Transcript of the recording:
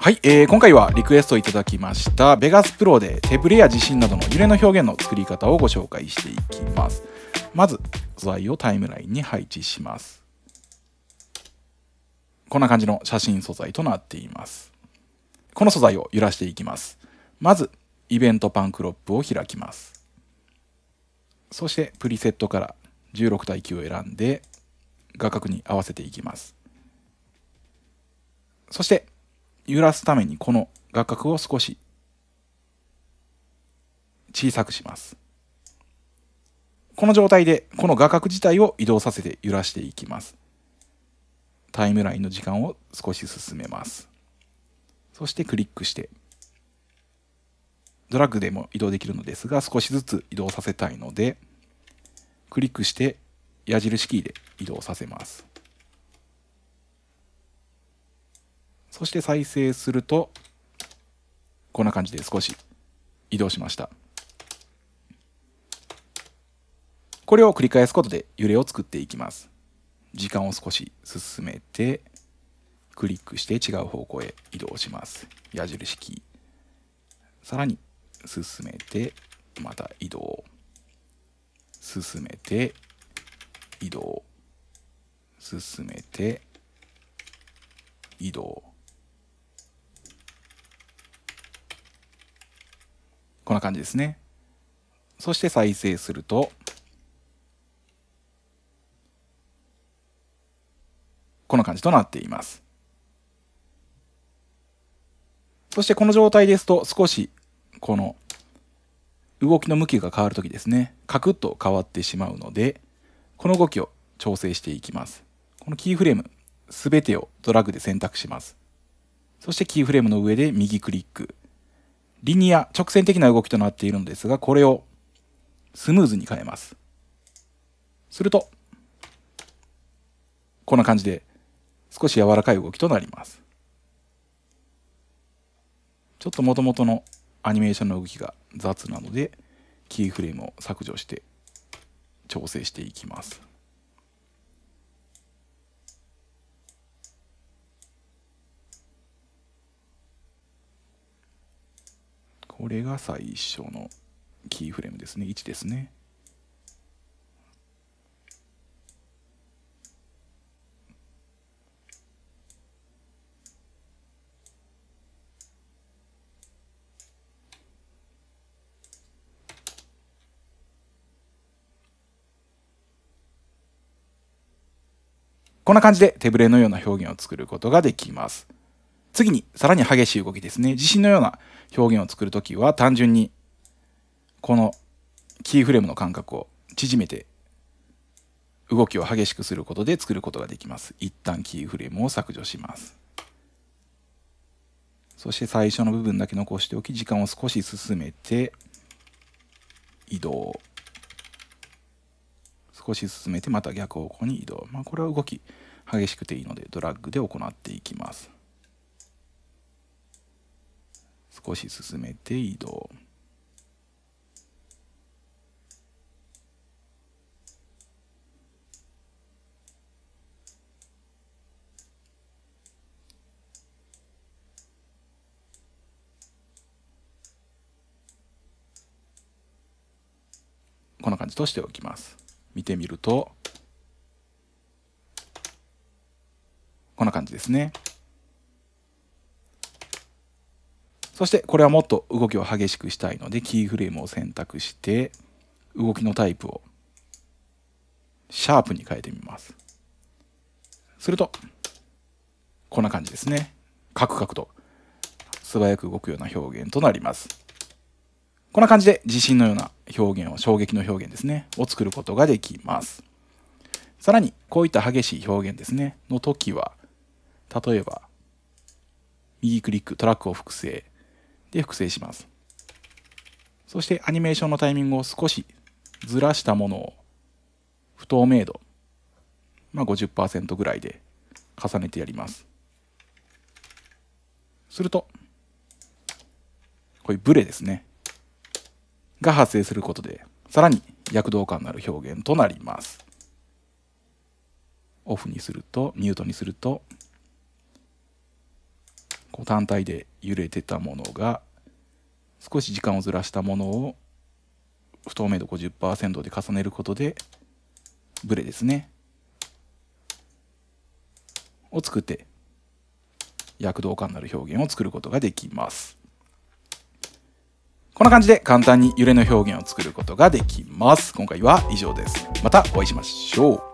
はい、えー、今回はリクエストいただきましたベガスプロで手ぶれや地震などの揺れの表現の作り方をご紹介していきますまず素材をタイムラインに配置しますこんな感じの写真素材となっていますこの素材を揺らしていきますまずイベントパンクロップを開きますそしてプリセットから16対9を選んで画角に合わせていきますそして揺らすためにこの画角を少し小さくします。この状態でこの画角自体を移動させて揺らしていきます。タイムラインの時間を少し進めます。そしてクリックしてドラッグでも移動できるのですが少しずつ移動させたいのでクリックして矢印キーで移動させます。そして再生するとこんな感じで少し移動しましたこれを繰り返すことで揺れを作っていきます時間を少し進めてクリックして違う方向へ移動します矢印キーさらに進めてまた移動進めて移動進めて移動こんな感じですね。そして再生すると、この感じとなっています。そしてこの状態ですと少しこの動きの向きが変わるときですね、カクッと変わってしまうので、この動きを調整していきます。このキーフレームすべてをドラッグで選択します。そしてキーフレームの上で右クリック、リニア、直線的な動きとなっているのですが、これをスムーズに変えます。すると、こんな感じで少し柔らかい動きとなります。ちょっともともとのアニメーションの動きが雑なので、キーフレームを削除して調整していきます。これが最初のキーフレームですね1ですねこんな感じで手ぶれのような表現を作ることができます。次にさらに激しい動きですね地震のような表現を作る時は単純にこのキーフレームの間隔を縮めて動きを激しくすることで作ることができます一旦キーフレームを削除しますそして最初の部分だけ残しておき時間を少し進めて移動少し進めてまた逆方向に移動、まあ、これは動き激しくていいのでドラッグで行っていきます少し進めて移動こんな感じとしておきます見てみるとこんな感じですね。そしてこれはもっと動きを激しくしたいのでキーフレームを選択して動きのタイプをシャープに変えてみますするとこんな感じですねカクカクと素早く動くような表現となりますこんな感じで地震のような表現を衝撃の表現ですねを作ることができますさらにこういった激しい表現ですねの時は例えば右クリックトラックを複製で複製しますそしてアニメーションのタイミングを少しずらしたものを不透明度、まあ50、50%ぐらいで重ねてやりますするとこういうブレですねが発生することでさらに躍動感のある表現となりますオフにするとミュートにするとこう単体で揺れてたものが少し時間をずらしたものを不透明度50%で重ねることでブレですねを作って躍動感のある表現を作ることができますこんな感じで簡単に揺れの表現を作ることができます今回は以上ですまたお会いしましょう